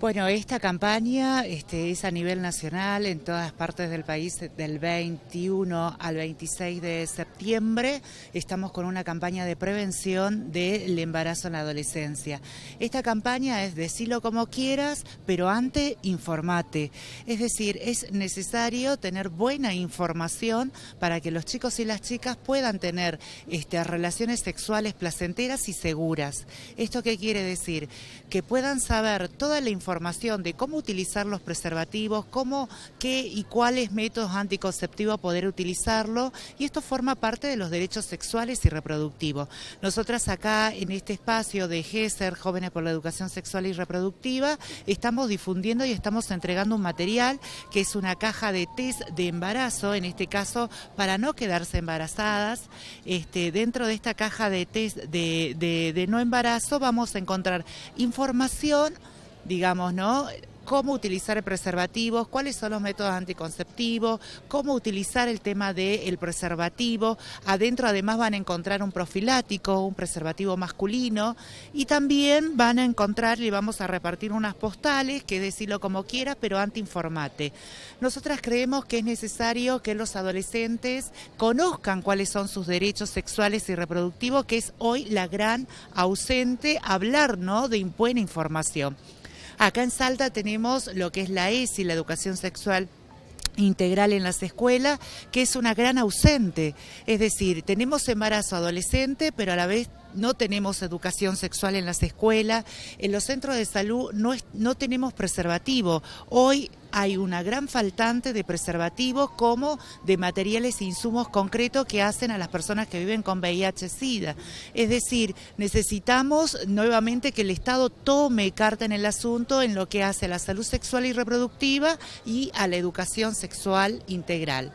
Bueno, esta campaña este, es a nivel nacional, en todas partes del país, del 21 al 26 de septiembre. Estamos con una campaña de prevención del embarazo en la adolescencia. Esta campaña es decirlo como quieras, pero antes informate. Es decir, es necesario tener buena información para que los chicos y las chicas puedan tener este, relaciones sexuales placenteras y seguras. ¿Esto qué quiere decir? Que puedan saber toda la información información de cómo utilizar los preservativos, cómo, qué y cuáles métodos anticonceptivos poder utilizarlo y esto forma parte de los derechos sexuales y reproductivos. Nosotras acá en este espacio de GESER, Jóvenes por la Educación Sexual y Reproductiva, estamos difundiendo y estamos entregando un material que es una caja de test de embarazo, en este caso para no quedarse embarazadas. Este, dentro de esta caja de test de, de no embarazo vamos a encontrar información digamos, ¿no? cómo utilizar preservativos, cuáles son los métodos anticonceptivos, cómo utilizar el tema del preservativo. Adentro además van a encontrar un profilático, un preservativo masculino y también van a encontrar y vamos a repartir unas postales, que decirlo como quiera, pero antiinformate. Nosotras creemos que es necesario que los adolescentes conozcan cuáles son sus derechos sexuales y reproductivos, que es hoy la gran ausente hablar ¿no? de buena información. Acá en Salta tenemos lo que es la ESI, la educación sexual integral en las escuelas, que es una gran ausente. Es decir, tenemos embarazo adolescente, pero a la vez no tenemos educación sexual en las escuelas, en los centros de salud no, no tenemos preservativo. Hoy hay una gran faltante de preservativos como de materiales e insumos concretos que hacen a las personas que viven con VIH-Sida. Es decir, necesitamos nuevamente que el Estado tome carta en el asunto en lo que hace a la salud sexual y reproductiva y a la educación sexual integral.